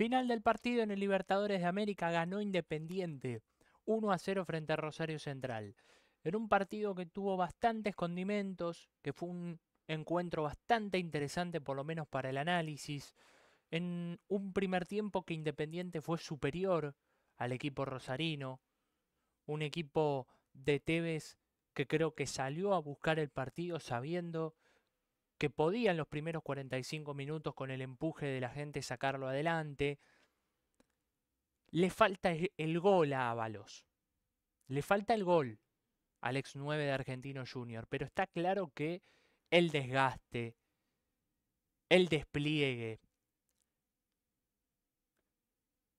Final del partido en el Libertadores de América ganó Independiente 1 a 0 frente a Rosario Central. En un partido que tuvo bastantes condimentos, que fue un encuentro bastante interesante por lo menos para el análisis. En un primer tiempo que Independiente fue superior al equipo rosarino, un equipo de Tevez que creo que salió a buscar el partido sabiendo que podía en los primeros 45 minutos con el empuje de la gente sacarlo adelante. Le falta e, el gol a Ábalos. Le falta el gol al ex 9 de Argentino Junior, pero está claro que el desgaste, el despliegue,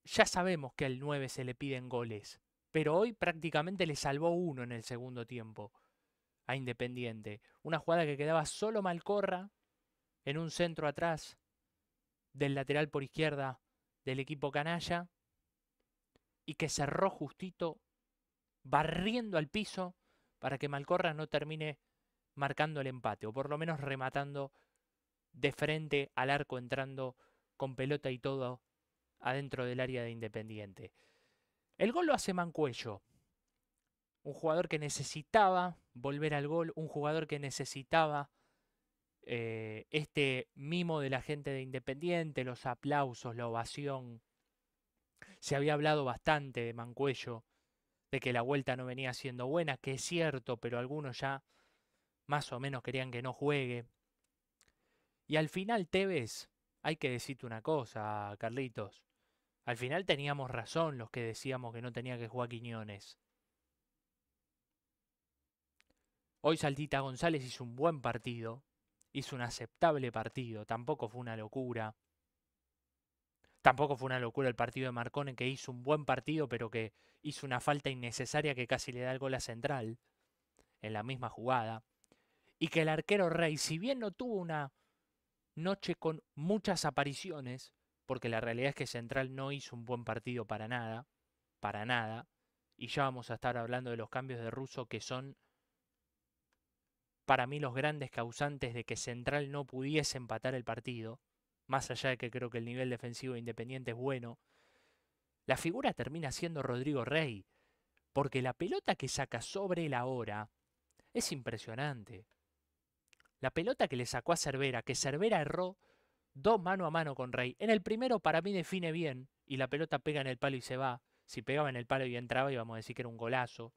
ya sabemos que al 9 se le piden goles, pero hoy prácticamente le salvó uno en el segundo tiempo. Independiente. Una jugada que quedaba solo Malcorra en un centro atrás del lateral por izquierda del equipo canalla y que cerró justito barriendo al piso para que Malcorra no termine marcando el empate o por lo menos rematando de frente al arco entrando con pelota y todo adentro del área de Independiente. El gol lo hace Mancuello, un jugador que necesitaba volver al gol, un jugador que necesitaba eh, este mimo de la gente de Independiente, los aplausos, la ovación. Se había hablado bastante de Mancuello, de que la vuelta no venía siendo buena, que es cierto, pero algunos ya más o menos querían que no juegue. Y al final, Tevez, hay que decirte una cosa, Carlitos. Al final teníamos razón los que decíamos que no tenía que jugar Quiñones. Hoy Saltita González hizo un buen partido, hizo un aceptable partido, tampoco fue una locura. Tampoco fue una locura el partido de Marcone que hizo un buen partido pero que hizo una falta innecesaria que casi le da el gol a Central en la misma jugada. Y que el arquero Rey, si bien no tuvo una noche con muchas apariciones, porque la realidad es que Central no hizo un buen partido para nada, para nada, y ya vamos a estar hablando de los cambios de Russo que son para mí los grandes causantes de que Central no pudiese empatar el partido, más allá de que creo que el nivel defensivo Independiente es bueno, la figura termina siendo Rodrigo Rey, porque la pelota que saca sobre la hora es impresionante. La pelota que le sacó a Cervera, que Cervera erró dos mano a mano con Rey. En el primero para mí define bien y la pelota pega en el palo y se va. Si pegaba en el palo y entraba íbamos a decir que era un golazo.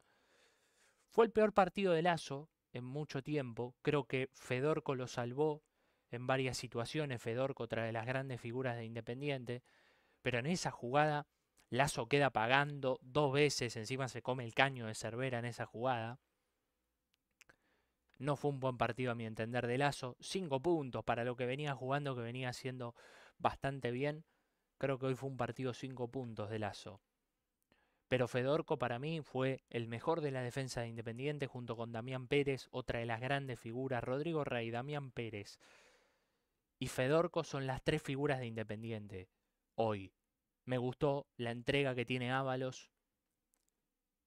Fue el peor partido de Lazo en mucho tiempo. Creo que Fedorco lo salvó en varias situaciones. Fedorco, otra de las grandes figuras de Independiente. Pero en esa jugada, Lazo queda pagando dos veces. Encima se come el caño de Cervera en esa jugada. No fue un buen partido a mi entender de Lazo. Cinco puntos para lo que venía jugando, que venía haciendo bastante bien. Creo que hoy fue un partido cinco puntos de Lazo. Pero Fedorco para mí fue el mejor de la defensa de Independiente junto con Damián Pérez, otra de las grandes figuras, Rodrigo Rey, Damián Pérez y Fedorco son las tres figuras de Independiente hoy. Me gustó la entrega que tiene Ábalos.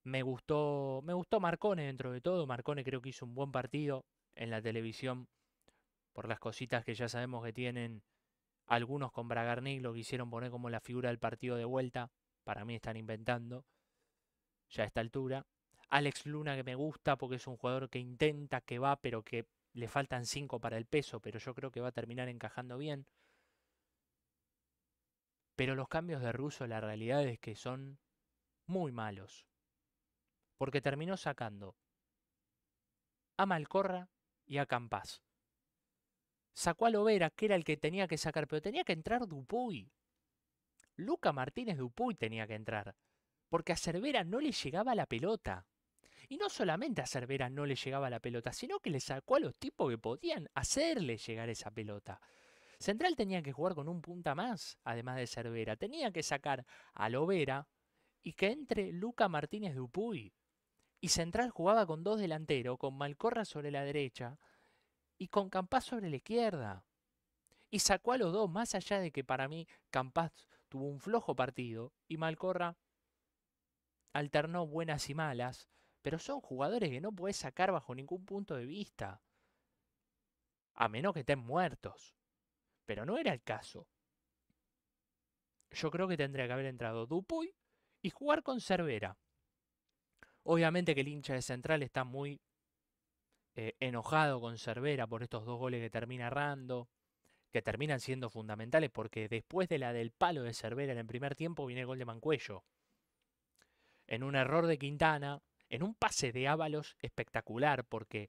Me gustó, me gustó Marcone dentro de todo. Marcone creo que hizo un buen partido en la televisión por las cositas que ya sabemos que tienen algunos con Bragarnik, lo quisieron poner como la figura del partido de vuelta para mí están inventando ya a esta altura. Alex Luna que me gusta porque es un jugador que intenta, que va, pero que le faltan 5 para el peso, pero yo creo que va a terminar encajando bien. Pero los cambios de Russo la realidad es que son muy malos. Porque terminó sacando a Malcorra y a Campas. Sacó a Lovera, que era el que tenía que sacar, pero tenía que entrar Dupuy. Luca Martínez Dupuy tenía que entrar, porque a Cervera no le llegaba la pelota. Y no solamente a Cervera no le llegaba la pelota, sino que le sacó a los tipos que podían hacerle llegar esa pelota. Central tenía que jugar con un punta más, además de Cervera. Tenía que sacar a Lovera y que entre Luca Martínez Dupuy. Y Central jugaba con dos delanteros, con Malcorra sobre la derecha y con Campás sobre la izquierda. Y sacó a los dos, más allá de que para mí Campás tuvo un flojo partido y Malcorra alternó buenas y malas, pero son jugadores que no puedes sacar bajo ningún punto de vista, a menos que estén muertos. Pero no era el caso. Yo creo que tendría que haber entrado Dupuy y jugar con Cervera. Obviamente que el hincha de Central está muy eh, enojado con Cervera por estos dos goles que termina errando que terminan siendo fundamentales, porque después de la del palo de Cervera en el primer tiempo viene el gol de Mancuello. En un error de Quintana, en un pase de Ábalos espectacular, porque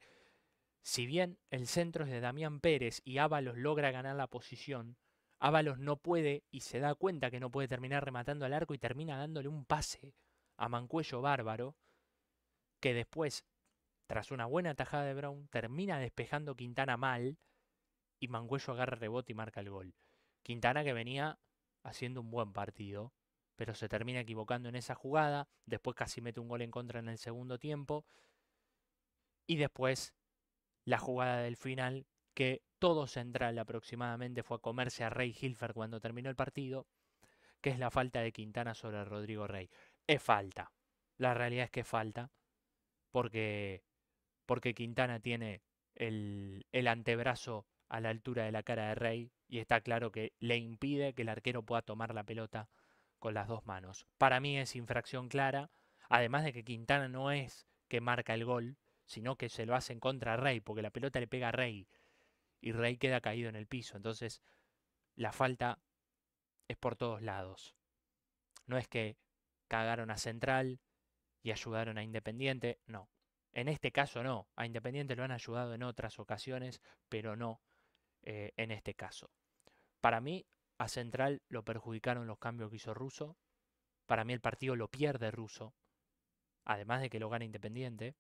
si bien el centro es de Damián Pérez y Ábalos logra ganar la posición, Ábalos no puede y se da cuenta que no puede terminar rematando al arco y termina dándole un pase a Mancuello Bárbaro, que después, tras una buena tajada de Brown, termina despejando Quintana mal y Manguello agarra rebote y marca el gol. Quintana que venía haciendo un buen partido, pero se termina equivocando en esa jugada, después casi mete un gol en contra en el segundo tiempo, y después la jugada del final, que todo central aproximadamente fue a comerse a Rey Hilfer cuando terminó el partido, que es la falta de Quintana sobre Rodrigo Rey. Es falta, la realidad es que falta, porque, porque Quintana tiene el, el antebrazo a la altura de la cara de Rey y está claro que le impide que el arquero pueda tomar la pelota con las dos manos. Para mí es infracción clara, además de que Quintana no es que marca el gol, sino que se lo hace en contra Rey, porque la pelota le pega a Rey y Rey queda caído en el piso. Entonces, la falta es por todos lados. No es que cagaron a Central y ayudaron a Independiente, no. En este caso no, a Independiente lo han ayudado en otras ocasiones, pero no eh, en este caso. Para mí, a Central lo perjudicaron los cambios que hizo Russo. Para mí el partido lo pierde Russo, además de que lo gana Independiente,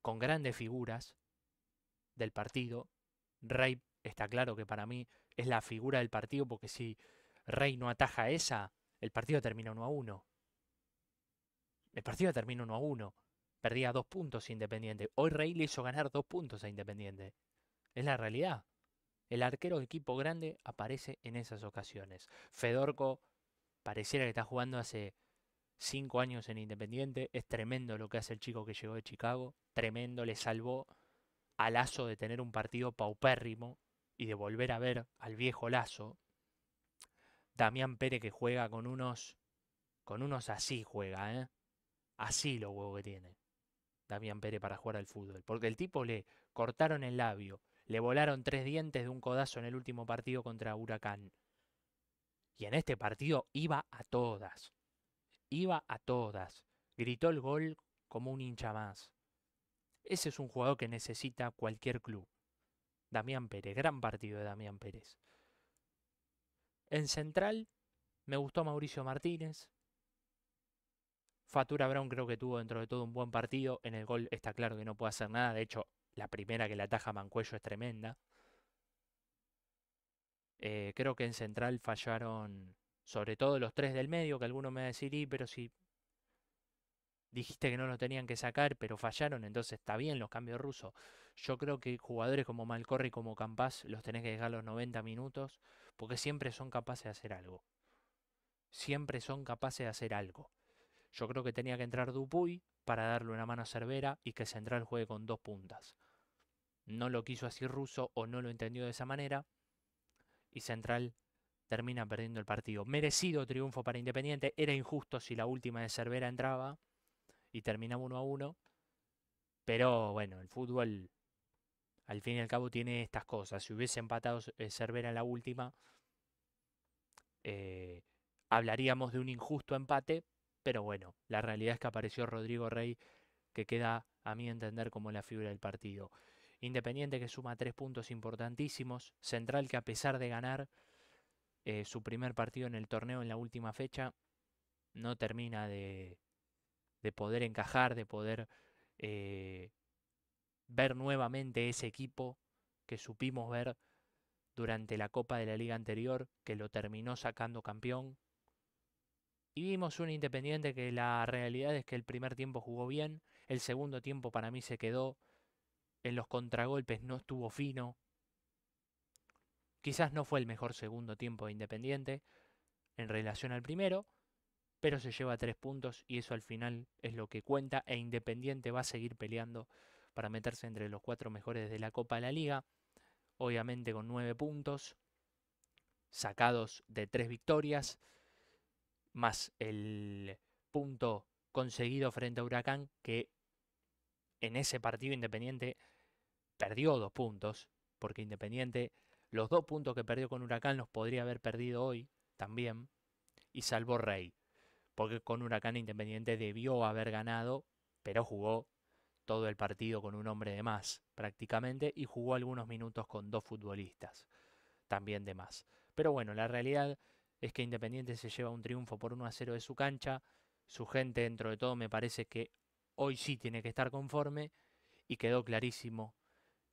con grandes figuras del partido. Rey está claro que para mí es la figura del partido, porque si Rey no ataja esa, el partido termina 1 a 1. El partido termina 1 a 1. Perdía dos puntos Independiente. Hoy Rey le hizo ganar dos puntos a Independiente. Es la realidad. El arquero de equipo grande aparece en esas ocasiones. Fedorco pareciera que está jugando hace cinco años en Independiente. Es tremendo lo que hace el chico que llegó de Chicago. Tremendo, le salvó a Lazo de tener un partido paupérrimo y de volver a ver al viejo Lazo. Damián Pérez que juega con unos. Con unos así juega, ¿eh? Así lo huevo que tiene. Damián Pérez para jugar al fútbol. Porque el tipo le cortaron el labio, le volaron tres dientes de un codazo en el último partido contra Huracán. Y en este partido iba a todas. Iba a todas. Gritó el gol como un hincha más. Ese es un jugador que necesita cualquier club. Damián Pérez, gran partido de Damián Pérez. En central me gustó Mauricio Martínez. Fatura Brown creo que tuvo dentro de todo un buen partido. En el gol está claro que no puede hacer nada. De hecho, la primera que la ataja Mancuello es tremenda. Eh, creo que en central fallaron sobre todo los tres del medio, que alguno me va a decir, pero si dijiste que no lo tenían que sacar, pero fallaron, entonces está bien los cambios rusos. Yo creo que jugadores como Malcorri y como Campas los tenés que dejar los 90 minutos, porque siempre son capaces de hacer algo. Siempre son capaces de hacer algo. Yo creo que tenía que entrar Dupuy para darle una mano a Cervera y que Central juegue con dos puntas no lo quiso así ruso o no lo entendió de esa manera. Y Central termina perdiendo el partido. Merecido triunfo para Independiente. Era injusto si la última de Cervera entraba y terminaba uno a uno. Pero bueno, el fútbol al fin y al cabo tiene estas cosas. Si hubiese empatado eh, Cervera en la última, eh, hablaríamos de un injusto empate. Pero bueno, la realidad es que apareció Rodrigo Rey, que queda a mi entender como la figura del partido. Independiente que suma tres puntos importantísimos. Central que a pesar de ganar eh, su primer partido en el torneo en la última fecha, no termina de, poder encajar, de poder eh, ver nuevamente ese equipo que supimos ver durante la Copa de la Liga anterior, que lo terminó sacando campeón. Y vimos un Independiente que la realidad es que el primer tiempo jugó bien, el segundo tiempo para mí se quedó en los contragolpes no estuvo fino. Quizás no fue el mejor segundo tiempo de Independiente en relación al primero, pero se lleva tres puntos y eso al final es lo que cuenta e Independiente va a seguir peleando para meterse entre los cuatro mejores de la Copa de la Liga, obviamente con nueve puntos sacados de tres victorias, más el punto conseguido frente a Huracán, que en ese partido Independiente perdió dos puntos, porque Independiente, los dos puntos que perdió con Huracán los podría haber perdido hoy también, y salvó Rey, porque con Huracán Independiente debió haber ganado, pero jugó todo el partido con un hombre de más prácticamente y jugó algunos minutos con dos futbolistas también de más. Pero bueno, la realidad es que Independiente se lleva un triunfo por 1 a 0 de su cancha, su gente dentro de todo me parece que hoy sí tiene que estar conforme y quedó clarísimo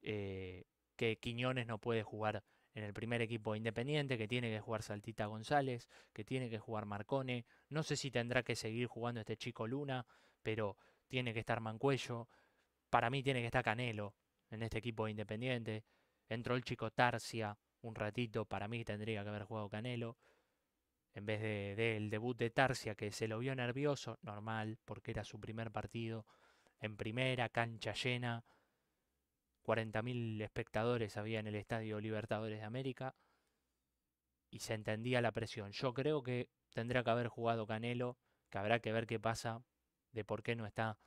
eh, que Quiñones no puede jugar en el primer equipo independiente, que tiene que jugar Saltita González, que tiene que jugar Marcone. No sé si tendrá que seguir jugando este chico Luna, pero tiene que estar Mancuello. Para mí tiene que estar Canelo en este equipo independiente. Entró el chico Tarsia un ratito, para mí tendría que haber jugado Canelo. En vez del de, debut de Tarsia, que se lo vio nervioso, normal, porque era su primer partido en primera, cancha llena, 40.000 espectadores había en el Estadio Libertadores de América y se entendía la presión. Yo creo que tendrá que haber jugado Canelo, que habrá que ver qué pasa de por qué no está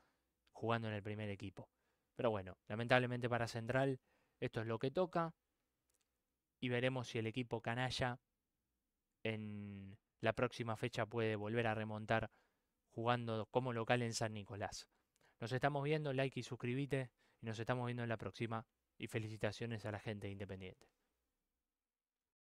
jugando en el primer equipo. Pero bueno, lamentablemente para Central esto es lo que toca y veremos si el equipo canalla en la próxima fecha puede volver a remontar jugando como local en San Nicolás. Nos estamos viendo, like y suscríbete y nos estamos viendo en la próxima y felicitaciones a la gente independiente.